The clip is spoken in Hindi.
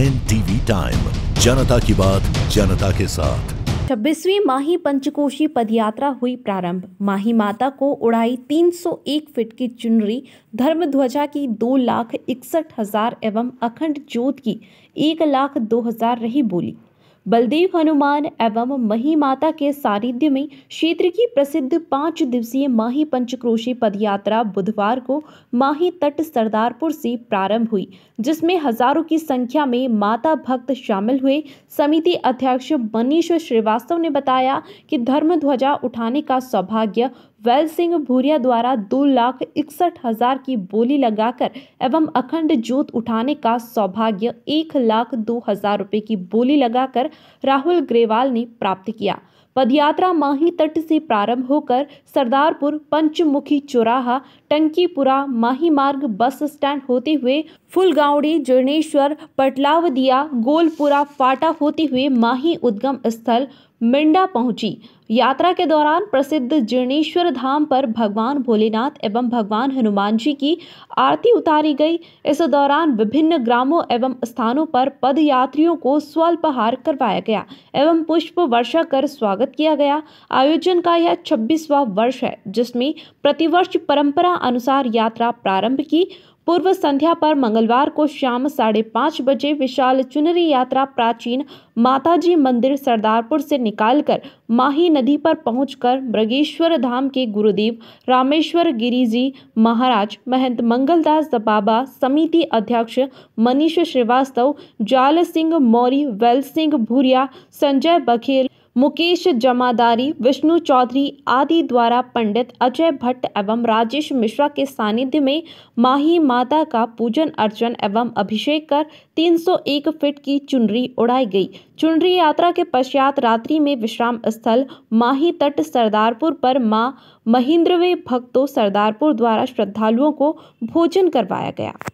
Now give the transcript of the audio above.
एन टीवी टाइम जनता की बात जनता के साथ छब्बीसवीं माही पंचकोशी पदयात्रा हुई प्रारंभ माही माता को उड़ाई 301 फीट की चुनरी धर्म ध्वजा की दो लाख इकसठ हजार एवं अखंड ज्योत की एक लाख दो हजार रही बोली बलदेव हनुमान एवं मही माता के सानिध्य में क्षेत्र की प्रसिद्ध पांच दिवसीय माही पंचक्रोशी पदयात्रा बुधवार को माही तट सरदारपुर से प्रारंभ हुई जिसमें हजारों की संख्या में माता भक्त शामिल हुए समिति अध्यक्ष मनीष श्रीवास्तव ने बताया कि धर्म ध्वजा उठाने का सौभाग्य वैल सिंह भूरिया द्वारा दो लाख इकसठ हजार की बोली लगाकर एवं अखंड जोत उठाने का सौभाग्य एक लाख दो हजार रुपये की बोली लगाकर राहुल ग्रेवाल ने प्राप्त किया पदयात्रा माही तट से प्रारंभ होकर सरदारपुर पंचमुखी चौराहा टंकीपुरा माही मार्ग बस स्टैंड होते हुए फुलगावड़ी जर्नेश्वर पटलावदिया गोलपुरा फाटा होते हुए माही उद्गम स्थल मिंडा पहुंची यात्रा के दौरान प्रसिद्ध जीर्णेश्वर धाम पर भगवान भोलेनाथ एवं भगवान हनुमान जी की आरती उतारी गई इस दौरान विभिन्न ग्रामों एवं स्थानों पर पद यात्रियों को स्वल्पहार करवाया गया एवं पुष्प वर्षा कर स्वागत किया गया आयोजन का यह छब्बीसवा वर्ष है जिसमें प्रतिवर्ष परंपरा अनुसार यात्रा प्रारंभ की पूर्व संध्या पर मंगलवार को शाम साढ़े पाँच बजे विशाल चुनरी यात्रा प्राचीन माताजी मंदिर सरदारपुर से निकालकर माही नदी पर पहुंचकर मृगेश्वर धाम के गुरुदेव रामेश्वर गिरिजी महाराज महंत मंगलदास दबाबा समिति अध्यक्ष मनीष श्रीवास्तव जाल सिंह मौर्य वेल सिंह भूरिया संजय बघेल मुकेश जमादारी विष्णु चौधरी आदि द्वारा पंडित अजय भट्ट एवं राजेश मिश्रा के सानिध्य में माही माता का पूजन अर्चन एवं अभिषेक कर 301 फीट की चुनरी उड़ाई गई चुनरी यात्रा के पश्चात रात्रि में विश्राम स्थल माही तट सरदारपुर पर मां महेंद्रवे भक्तों सरदारपुर द्वारा श्रद्धालुओं को भोजन करवाया गया